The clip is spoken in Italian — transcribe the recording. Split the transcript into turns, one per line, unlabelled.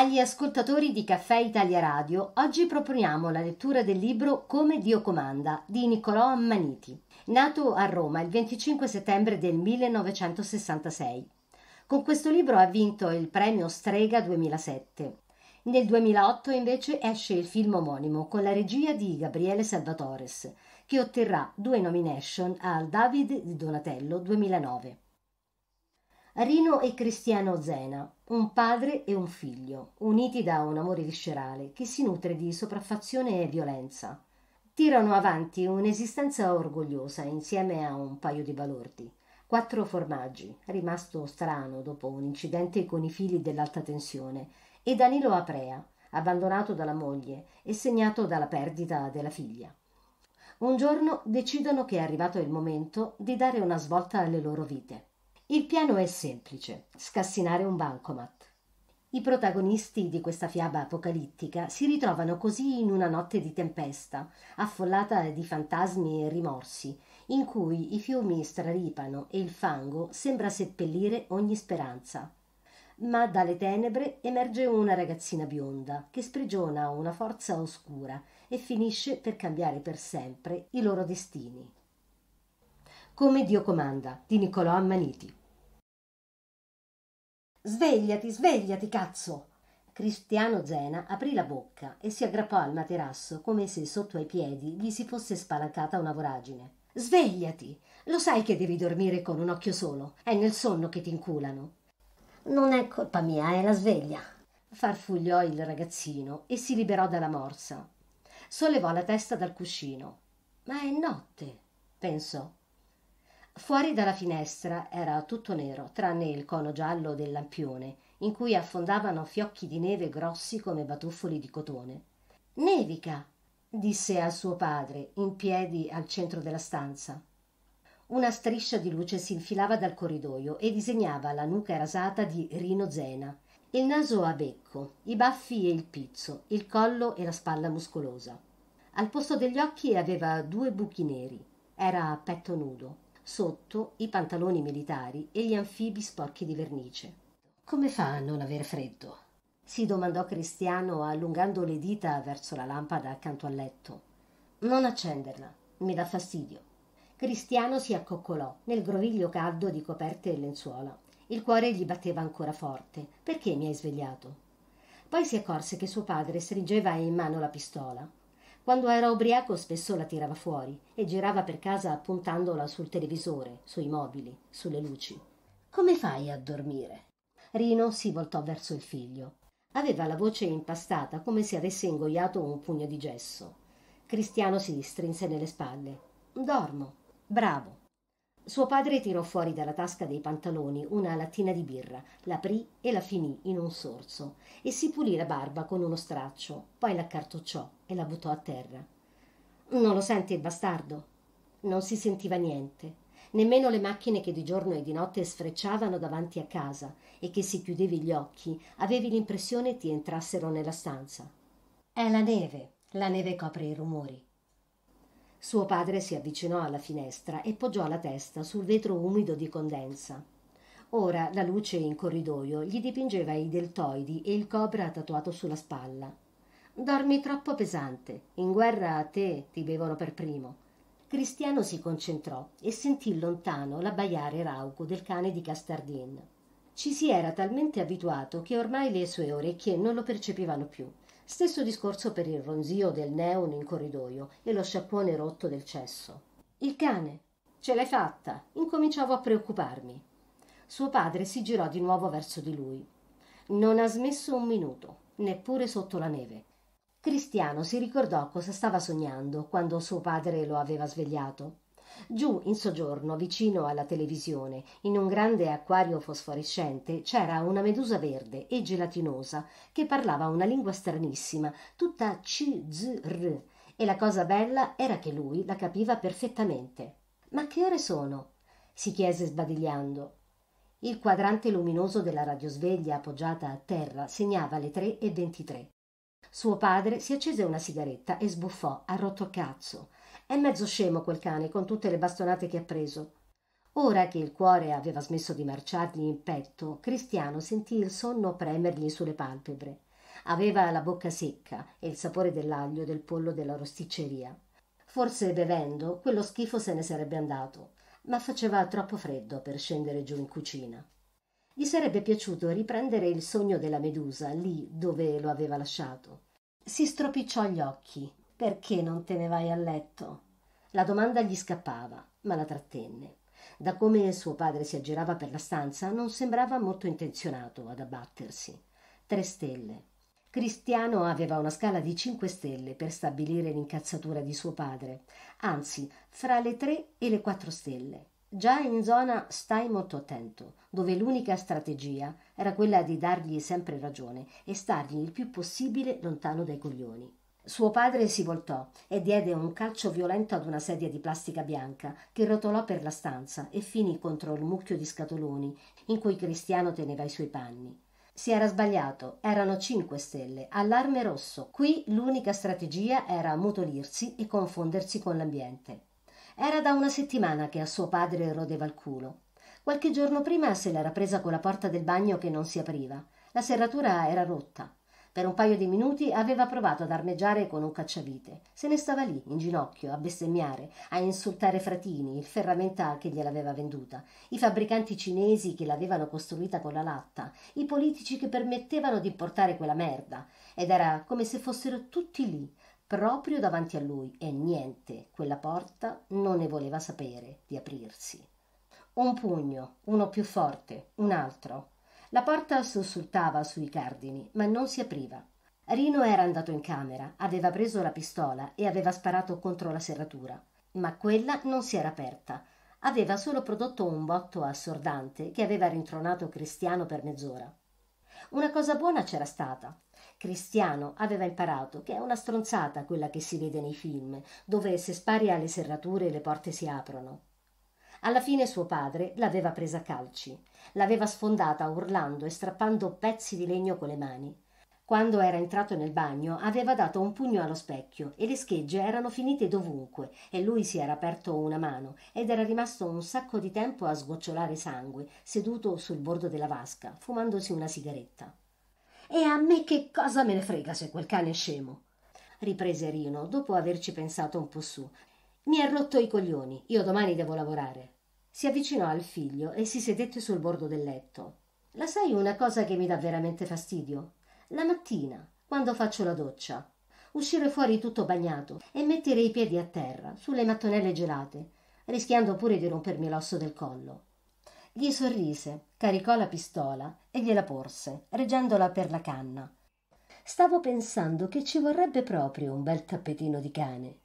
Agli ascoltatori di Caffè Italia Radio, oggi proponiamo la lettura del libro Come Dio comanda di Niccolò Ammaniti, nato a Roma il 25 settembre del 1966. Con questo libro ha vinto il premio Strega 2007. Nel 2008 invece esce il film omonimo con la regia di Gabriele Salvatores, che otterrà due nomination al David di Donatello 2009. Rino e Cristiano Zena un padre e un figlio, uniti da un amore viscerale che si nutre di sopraffazione e violenza. Tirano avanti un'esistenza orgogliosa insieme a un paio di balordi, quattro formaggi, rimasto strano dopo un incidente con i fili dell'alta tensione, e Danilo Aprea, abbandonato dalla moglie e segnato dalla perdita della figlia. Un giorno decidono che è arrivato il momento di dare una svolta alle loro vite. Il piano è semplice, scassinare un bancomat. I protagonisti di questa fiaba apocalittica si ritrovano così in una notte di tempesta, affollata di fantasmi e rimorsi, in cui i fiumi straripano e il fango sembra seppellire ogni speranza. Ma dalle tenebre emerge una ragazzina bionda che sprigiona una forza oscura e finisce per cambiare per sempre i loro destini. Come Dio comanda di Niccolò Ammaniti. Svegliati, svegliati, cazzo! Cristiano Zena aprì la bocca e si aggrappò al materasso come se sotto ai piedi gli si fosse spalancata una voragine. Svegliati! Lo sai che devi dormire con un occhio solo. È nel sonno che ti inculano. Non è colpa mia, è la sveglia. Farfugliò il ragazzino e si liberò dalla morsa. Sollevò la testa dal cuscino. Ma è notte, pensò. Fuori dalla finestra era tutto nero, tranne il cono giallo del lampione, in cui affondavano fiocchi di neve grossi come batuffoli di cotone. Nevica, disse a suo padre, in piedi al centro della stanza. Una striscia di luce si infilava dal corridoio e disegnava la nuca rasata di Rino Zena, il naso a becco, i baffi e il pizzo, il collo e la spalla muscolosa. Al posto degli occhi aveva due buchi neri. Era a petto nudo sotto i pantaloni militari e gli anfibi sporchi di vernice. Come fa a non aver freddo? si domandò Cristiano allungando le dita verso la lampada accanto al letto. Non accenderla, mi dà fastidio. Cristiano si accoccolò nel groviglio caldo di coperte e lenzuola. Il cuore gli batteva ancora forte. Perché mi hai svegliato? Poi si accorse che suo padre stringeva in mano la pistola. Quando era ubriaco spesso la tirava fuori e girava per casa puntandola sul televisore, sui mobili, sulle luci. Come fai a dormire? Rino si voltò verso il figlio. Aveva la voce impastata come se avesse ingoiato un pugno di gesso. Cristiano si strinse nelle spalle. Dormo. Bravo. Suo padre tirò fuori dalla tasca dei pantaloni una lattina di birra, l'aprì e la finì in un sorso e si pulì la barba con uno straccio, poi l'accartocciò e la buttò a terra. Non lo senti il bastardo? Non si sentiva niente, nemmeno le macchine che di giorno e di notte sfrecciavano davanti a casa e che se chiudevi gli occhi avevi l'impressione ti entrassero nella stanza. È la neve, la neve copre i rumori. Suo padre si avvicinò alla finestra e poggiò la testa sul vetro umido di condensa. Ora la luce in corridoio gli dipingeva i deltoidi e il cobra tatuato sulla spalla. Dormi troppo pesante, in guerra a te ti bevono per primo. Cristiano si concentrò e sentì lontano l'abbaiare rauco del cane di Castardin. Ci si era talmente abituato che ormai le sue orecchie non lo percepivano più Stesso discorso per il ronzio del neon in corridoio e lo sciacquone rotto del cesso. Il cane. Ce l'hai fatta. Incominciavo a preoccuparmi. Suo padre si girò di nuovo verso di lui. Non ha smesso un minuto, neppure sotto la neve. Cristiano si ricordò cosa stava sognando quando suo padre lo aveva svegliato. Giù in soggiorno, vicino alla televisione, in un grande acquario fosforescente, c'era una medusa verde e gelatinosa che parlava una lingua stranissima, tutta CZR, e la cosa bella era che lui la capiva perfettamente. Ma che ore sono? si chiese sbadigliando. Il quadrante luminoso della radiosveglia appoggiata a terra segnava le tre e ventitré. Suo padre si accese una sigaretta e sbuffò a rotto cazzo. È mezzo scemo quel cane, con tutte le bastonate che ha preso. Ora che il cuore aveva smesso di marciargli in petto, Cristiano sentì il sonno premergli sulle palpebre. Aveva la bocca secca e il sapore dell'aglio del pollo della rosticceria. Forse bevendo, quello schifo se ne sarebbe andato, ma faceva troppo freddo per scendere giù in cucina. Gli sarebbe piaciuto riprendere il sogno della Medusa lì dove lo aveva lasciato. Si stropicciò gli occhi, perché non te ne vai a letto? La domanda gli scappava, ma la trattenne. Da come suo padre si aggirava per la stanza, non sembrava molto intenzionato ad abbattersi. Tre stelle. Cristiano aveva una scala di cinque stelle per stabilire l'incazzatura di suo padre, anzi, fra le tre e le quattro stelle. Già in zona stai molto attento, dove l'unica strategia era quella di dargli sempre ragione e stargli il più possibile lontano dai coglioni. Suo padre si voltò e diede un calcio violento ad una sedia di plastica bianca che rotolò per la stanza e finì contro il mucchio di scatoloni in cui Cristiano teneva i suoi panni. Si era sbagliato, erano cinque stelle, allarme rosso. Qui l'unica strategia era mutolirsi e confondersi con l'ambiente. Era da una settimana che a suo padre rodeva il culo. Qualche giorno prima se l'era presa con la porta del bagno che non si apriva. La serratura era rotta. Per un paio di minuti aveva provato ad armeggiare con un cacciavite. Se ne stava lì, in ginocchio, a bestemmiare, a insultare Fratini, il ferramenta che gliel'aveva venduta, i fabbricanti cinesi che l'avevano costruita con la latta, i politici che permettevano di portare quella merda. Ed era come se fossero tutti lì, proprio davanti a lui, e niente, quella porta non ne voleva sapere di aprirsi. Un pugno, uno più forte, un altro, la porta sussultava sui cardini, ma non si apriva. Rino era andato in camera, aveva preso la pistola e aveva sparato contro la serratura, ma quella non si era aperta. Aveva solo prodotto un botto assordante che aveva rintronato Cristiano per mezz'ora. Una cosa buona c'era stata. Cristiano aveva imparato che è una stronzata quella che si vede nei film, dove se spari alle serrature le porte si aprono. Alla fine suo padre l'aveva presa a calci, l'aveva sfondata urlando e strappando pezzi di legno con le mani. Quando era entrato nel bagno aveva dato un pugno allo specchio e le schegge erano finite dovunque e lui si era aperto una mano ed era rimasto un sacco di tempo a sgocciolare sangue, seduto sul bordo della vasca, fumandosi una sigaretta. E a me che cosa me ne frega se quel cane è scemo? riprese Rino, dopo averci pensato un po' su, mi ha rotto i coglioni, io domani devo lavorare. Si avvicinò al figlio e si sedette sul bordo del letto. La sai una cosa che mi dà veramente fastidio? La mattina, quando faccio la doccia, uscire fuori tutto bagnato e mettere i piedi a terra, sulle mattonelle gelate, rischiando pure di rompermi l'osso del collo. Gli sorrise, caricò la pistola e gliela porse, reggendola per la canna. Stavo pensando che ci vorrebbe proprio un bel tappetino di cane.